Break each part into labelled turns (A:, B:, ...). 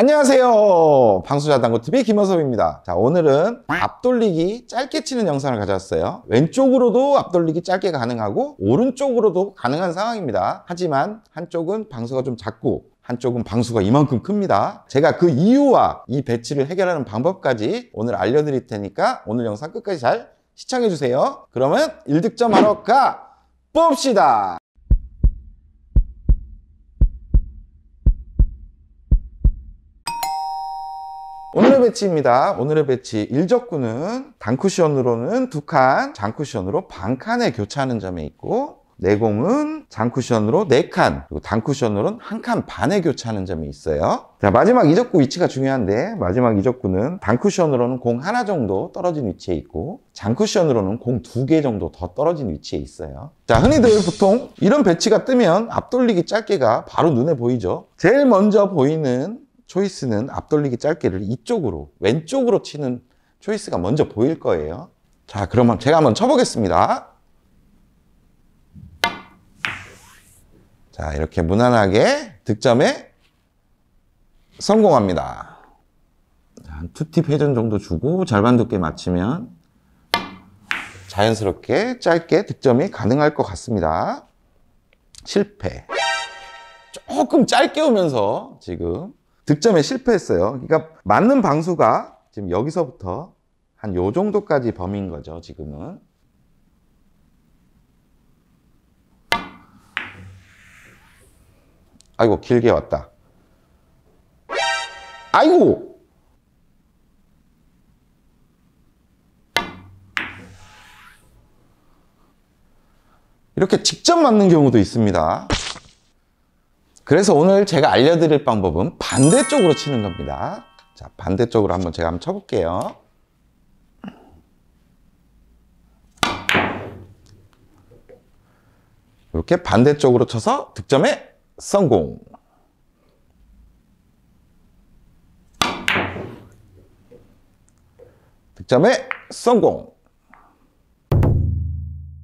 A: 안녕하세요 방수자단구TV 김어섭입니다 자 오늘은 앞돌리기 짧게 치는 영상을 가져왔어요 왼쪽으로도 앞돌리기 짧게 가능하고 오른쪽으로도 가능한 상황입니다 하지만 한쪽은 방수가 좀 작고 한쪽은 방수가 이만큼 큽니다 제가 그 이유와 이 배치를 해결하는 방법까지 오늘 알려드릴 테니까 오늘 영상 끝까지 잘 시청해주세요 그러면 일득점 하러 가 봅시다 배치입니다. 오늘의 배치 1적구는 단쿠션으로는 두 칸, 장쿠션으로 반 칸에 교차하는 점에 있고 내공은 네 장쿠션으로 4칸, 그리고 단쿠션으로는 1칸 반에 교차하는 점이 있어요. 자, 마지막 2적구 위치가 중요한데, 마지막 2적구는 단쿠션으로는 공 하나 정도 떨어진 위치에 있고, 장쿠션으로는 공 두 개 정도 더 떨어진 위치에 있어요. 자, 흔히들 보통 이런 배치가 뜨면 앞돌리기 짧게가 바로 눈에 보이죠? 제일 먼저 보이는 초이스는 앞돌리기 짧게를 이쪽으로 왼쪽으로 치는 초이스가 먼저 보일 거예요 자 그러면 제가 한번 쳐보겠습니다 자 이렇게 무난하게 득점에 성공합니다 한 투팁 회전 정도 주고 절반 두께 맞추면 자연스럽게 짧게 득점이 가능할 것 같습니다 실패 조금 짧게 오면서 지금 득점에 실패했어요. 그러니까 맞는 방수가 지금 여기서부터 한 요 정도까지 범인 거죠, 지금은. 아이고, 길게 왔다. 아이고! 이렇게 직접 맞는 경우도 있습니다. 그래서 오늘 제가 알려드릴 방법은 반대쪽으로 치는 겁니다. 자, 반대쪽으로 한번 제가 한번 쳐볼게요. 이렇게 반대쪽으로 쳐서 득점에 성공. 득점에 성공.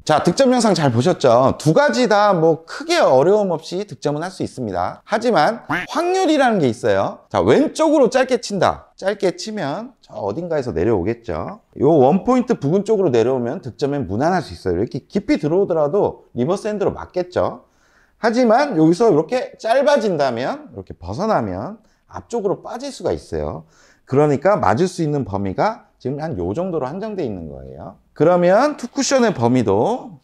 A: 자 득점 영상 잘 보셨죠? 두 가지 다 뭐 크게 어려움 없이 득점은 할 수 있습니다 하지만 확률이라는 게 있어요 자 왼쪽으로 짧게 친다 짧게 치면 저 어딘가에서 내려오겠죠 요 원포인트 부근 쪽으로 내려오면 득점엔 무난할 수 있어요 이렇게 깊이 들어오더라도 리버스 핸드로 맞겠죠 하지만 여기서 이렇게 짧아진다면 이렇게 벗어나면 앞쪽으로 빠질 수가 있어요 그러니까 맞을 수 있는 범위가 지금 한요 정도로 한정되어 있는 거예요. 그러면 투쿠션의 범위도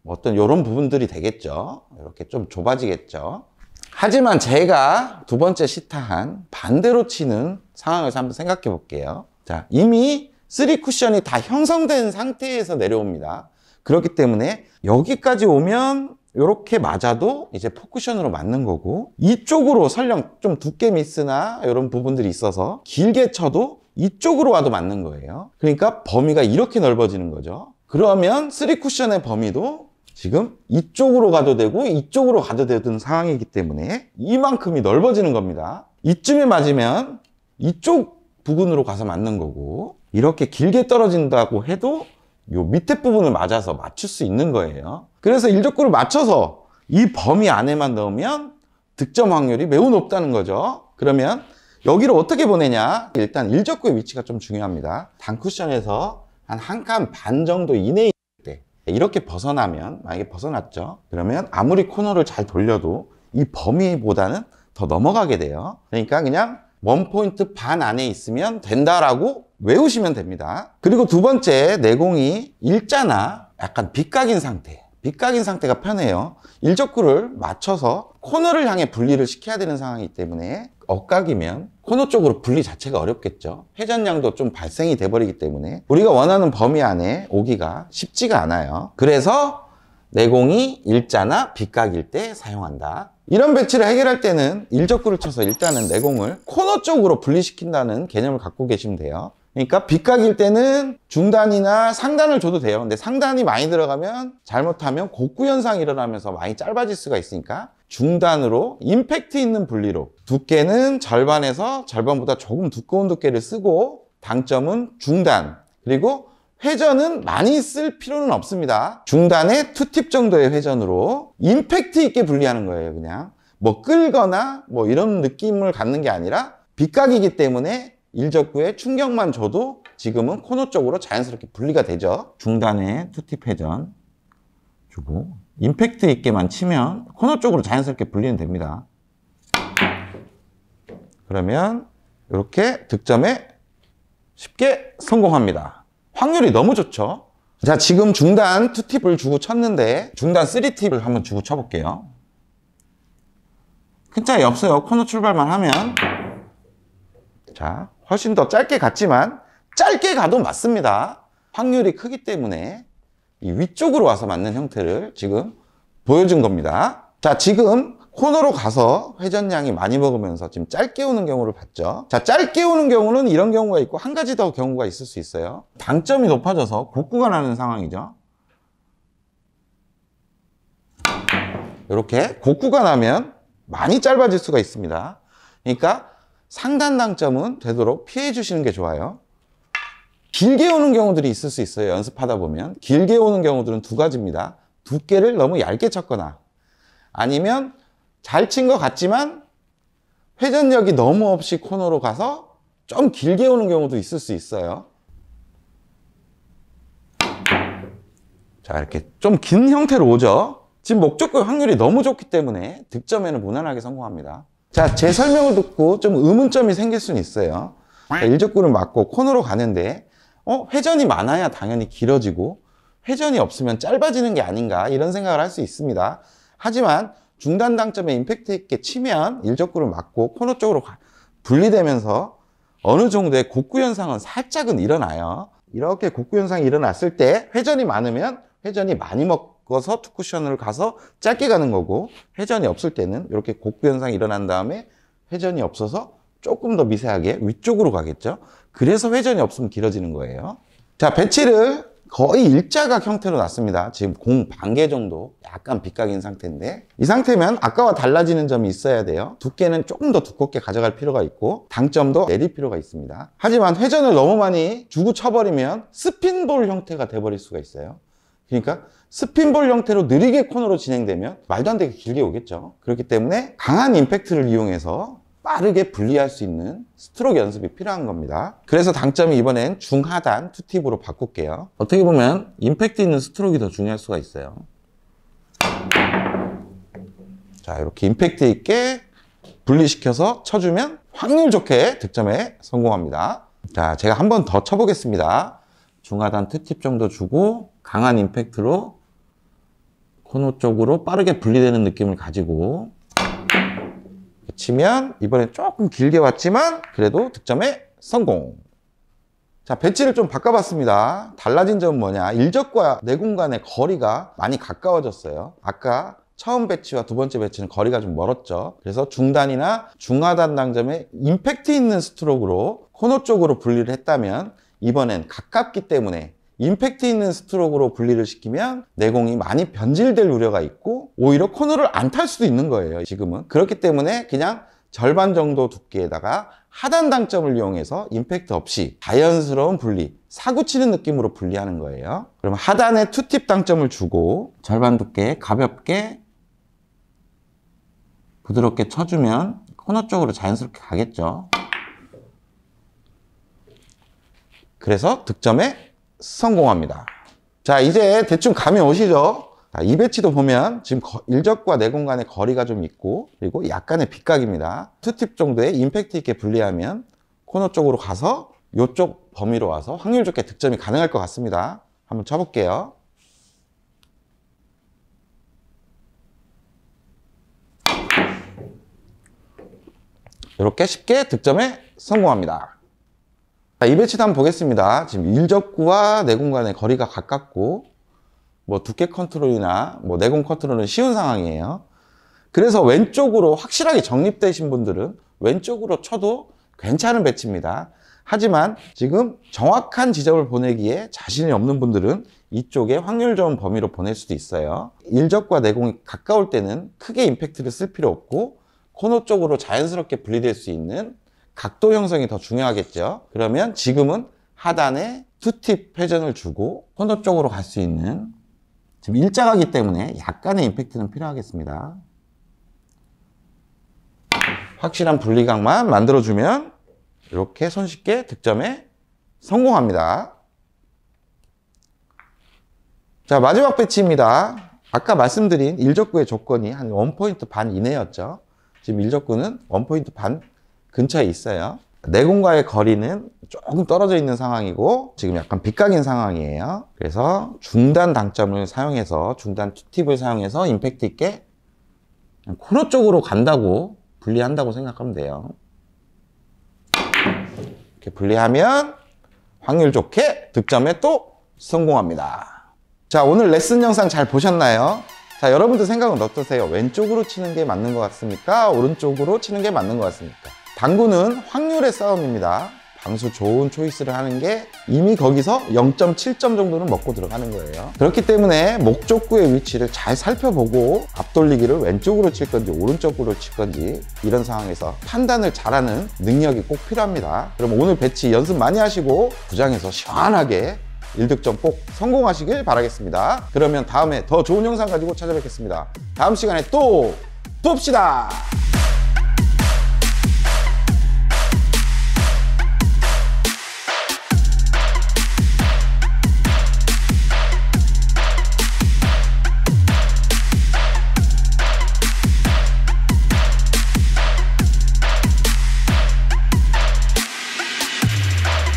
A: 뭐 어떤 이런 부분들이 되겠죠. 이렇게 좀 좁아지겠죠. 하지만 제가 두 번째 시타한 반대로 치는 상황에서 한번 생각해 볼게요. 자, 이미 쓰리 쿠션이 다 형성된 상태에서 내려옵니다. 그렇기 때문에 여기까지 오면 이렇게 맞아도 이제 포쿠션으로 맞는 거고 이쪽으로 설령 좀 두께 미스나 이런 부분들이 있어서 길게 쳐도 이쪽으로 와도 맞는 거예요. 그러니까 범위가 이렇게 넓어지는 거죠. 그러면 3쿠션의 범위도 지금 이쪽으로 가도 되고 이쪽으로 가도 되는 상황이기 때문에 이만큼이 넓어지는 겁니다. 이쯤에 맞으면 이쪽 부근으로 가서 맞는 거고 이렇게 길게 떨어진다고 해도 요 밑에 부분을 맞아서 맞출 수 있는 거예요. 그래서 일족구를 맞춰서 이 범위 안에만 넣으면 득점 확률이 매우 높다는 거죠. 그러면 여기를 어떻게 보내냐 일단 일적구의 위치가 좀 중요합니다 단쿠션에서 한 한 칸 반 정도 이내에 때 이렇게 벗어나면 만약에 벗어났죠 그러면 아무리 코너를 잘 돌려도 이 범위보다는 더 넘어가게 돼요 그러니까 그냥 원포인트 반 안에 있으면 된다라고 외우시면 됩니다 그리고 두 번째 내공이 일자나 약간 빗각인 상태 빗각인 상태가 편해요 일적구를 맞춰서 코너를 향해 분리를 시켜야 되는 상황이기 때문에 억각이면 코너 쪽으로 분리 자체가 어렵겠죠 회전량도 좀 발생이 돼버리기 때문에 우리가 원하는 범위 안에 오기가 쉽지가 않아요 그래서 내공이 일자나 빗각일 때 사용한다 이런 배치를 해결할 때는 일적구를 쳐서 일단은 내공을 코너 쪽으로 분리시킨다는 개념을 갖고 계시면 돼요 그러니까 빗각일 때는 중단이나 상단을 줘도 돼요 근데 상단이 많이 들어가면 잘못하면 곡구 현상이 일어나면서 많이 짧아질 수가 있으니까 중단으로 임팩트 있는 분리로 두께는 절반에서 절반보다 조금 두꺼운 두께를 쓰고 당점은 중단 그리고 회전은 많이 쓸 필요는 없습니다 중단에 투팁 정도의 회전으로 임팩트 있게 분리하는 거예요 그냥 뭐 끌거나 뭐 이런 느낌을 갖는 게 아니라 빗각이기 때문에 일적구에 충격만 줘도 지금은 코너 쪽으로 자연스럽게 분리가 되죠 중단에 투팁 회전 주고 임팩트 있게만 치면 코너 쪽으로 자연스럽게 분리는 됩니다. 그러면 이렇게 득점에 쉽게 성공합니다. 확률이 너무 좋죠? 자, 지금 중단 2팁을 주고 쳤는데 중단 3팁을 한번 주고 쳐볼게요. 큰 차이 없어요. 코너 출발만 하면 자, 훨씬 더 짧게 갔지만 짧게 가도 맞습니다. 확률이 크기 때문에 위쪽으로 와서 맞는 형태를 지금 보여준 겁니다. 자, 지금 코너로 가서 회전량이 많이 먹으면서 지금 짧게 오는 경우를 봤죠. 자, 짧게 오는 경우는 이런 경우가 있고 한 가지 더 경우가 있을 수 있어요. 당점이 높아져서 복구가 나는 상황이죠. 이렇게 복구가 나면 많이 짧아질 수가 있습니다. 그러니까 상단 당점은 되도록 피해 주시는 게 좋아요. 길게 오는 경우들이 있을 수 있어요. 연습하다 보면. 길게 오는 경우들은 두 가지입니다. 두께를 너무 얇게 쳤거나 아니면 잘 친 것 같지만 회전력이 너무 없이 코너로 가서 좀 길게 오는 경우도 있을 수 있어요. 자 이렇게 좀 긴 형태로 오죠. 지금 목적격 확률이 너무 좋기 때문에 득점에는 무난하게 성공합니다. 자, 제 설명을 듣고 좀 의문점이 생길 수는 있어요. 자, 1족구를 맞고 코너로 가는데 어, 회전이 많아야 당연히 길어지고 회전이 없으면 짧아지는 게 아닌가 이런 생각을 할 수 있습니다. 하지만 중단 당점에 임팩트 있게 치면 일적구를 막고 코너 쪽으로 분리되면서 어느 정도의 곡구 현상은 살짝은 일어나요. 이렇게 곡구 현상이 일어났을 때 회전이 많으면 회전이 많이 먹어서 투쿠션으로 가서 짧게 가는 거고 회전이 없을 때는 이렇게 곡구 현상이 일어난 다음에 회전이 없어서 조금 더 미세하게 위쪽으로 가겠죠. 그래서 회전이 없으면 길어지는 거예요. 자, 배치를 거의 일자각 형태로 놨습니다. 지금 공 반개 정도 약간 빗각인 상태인데 이 상태면 아까와 달라지는 점이 있어야 돼요. 두께는 조금 더 두껍게 가져갈 필요가 있고 당점도 내릴 필요가 있습니다. 하지만 회전을 너무 많이 주고 쳐버리면 스핀볼 형태가 돼버릴 수가 있어요. 그러니까 스핀볼 형태로 느리게 코너로 진행되면 말도 안 되게 길게 오겠죠. 그렇기 때문에 강한 임팩트를 이용해서 빠르게 분리할 수 있는 스트로크 연습이 필요한 겁니다. 그래서 당점이 이번엔 중하단 투팁으로 바꿀게요. 어떻게 보면 임팩트 있는 스트로크가 더 중요할 수가 있어요. 자 이렇게 임팩트 있게 분리시켜서 쳐주면 확률 좋게 득점에 성공합니다. 자 제가 한 번 더 쳐보겠습니다. 중하단 투팁 정도 주고 강한 임팩트로 코너 쪽으로 빠르게 분리되는 느낌을 가지고 치면 이번엔 조금 길게 왔지만 그래도 득점에 성공 자 배치를 좀 바꿔봤습니다 달라진 점은 뭐냐 일적과 내공간의 거리가 많이 가까워졌어요 아까 처음 배치와 두 번째 배치는 거리가 좀 멀었죠 그래서 중단이나 중하단 당점에 임팩트 있는 스트로크로 코너 쪽으로 분리를 했다면 이번엔 가깝기 때문에 임팩트 있는 스트로크로 분리를 시키면 내공이 많이 변질될 우려가 있고 오히려 코너를 안 탈 수도 있는 거예요 지금은 그렇기 때문에 그냥 절반 정도 두께에다가 하단 당점을 이용해서 임팩트 없이 자연스러운 분리, 사고치는 느낌으로 분리하는 거예요. 그럼 하단에 투팁 당점을 주고 절반 두께에 가볍게 부드럽게 쳐주면 코너 쪽으로 자연스럽게 가겠죠. 그래서 득점에 성공합니다. 자, 이제 대충 감이 오시죠? 이 배치도 보면 지금 일적과 내공간의 거리가 좀 있고 그리고 약간의 빗각입니다. 투팁 정도의 임팩트 있게 분리하면 코너 쪽으로 가서 이쪽 범위로 와서 확률 좋게 득점이 가능할 것 같습니다. 한번 쳐볼게요. 이렇게 쉽게 득점에 성공합니다. 자, 이 배치도 한번 보겠습니다. 지금 일접구와 내공간의 거리가 가깝고 뭐 두께 컨트롤이나 뭐 내공 컨트롤은 쉬운 상황이에요. 그래서 왼쪽으로 확실하게 정립되신 분들은 왼쪽으로 쳐도 괜찮은 배치입니다. 하지만 지금 정확한 지점을 보내기에 자신이 없는 분들은 이쪽에 확률 좋은 범위로 보낼 수도 있어요. 일적과 내공이 가까울 때는 크게 임팩트를 쓸 필요 없고 코너 쪽으로 자연스럽게 분리될 수 있는 각도 형성이 더 중요하겠죠 그러면 지금은 하단에 투팁 회전을 주고 콘도 쪽으로 갈 수 있는 지금 일자가기 때문에 약간의 임팩트는 필요하겠습니다 확실한 분리각만 만들어주면 이렇게 손쉽게 득점에 성공합니다 자 마지막 배치입니다 아까 말씀드린 일적구의 조건이 한 1포인트 반 이내였죠 지금 일적구는 1포인트 반 근처에 있어요. 내공과의 거리는 조금 떨어져 있는 상황이고 지금 약간 빗각인 상황이에요. 그래서 중단 당점을 사용해서 중단 투 팁을 사용해서 임팩트 있게 코너 쪽으로 간다고 분리한다고 생각하면 돼요. 이렇게 분리하면 확률 좋게 득점에 또 성공합니다. 자 오늘 레슨 영상 잘 보셨나요? 자 여러분들 생각은 어떠세요? 왼쪽으로 치는 게 맞는 것 같습니까? 오른쪽으로 치는 게 맞는 것 같습니까? 당구는 확률의 싸움입니다. 방수 좋은 초이스를 하는 게 이미 거기서 0.7점 정도는 먹고 들어가는 거예요. 그렇기 때문에 목적구의 위치를 잘 살펴보고 앞돌리기를 왼쪽으로 칠 건지 오른쪽으로 칠 건지 이런 상황에서 판단을 잘하는 능력이 꼭 필요합니다. 그럼 오늘 배치 연습 많이 하시고 부장에서 시원하게 1득점 꼭 성공하시길 바라겠습니다. 그러면 다음에 더 좋은 영상 가지고 찾아뵙겠습니다. 다음 시간에 또 봅시다!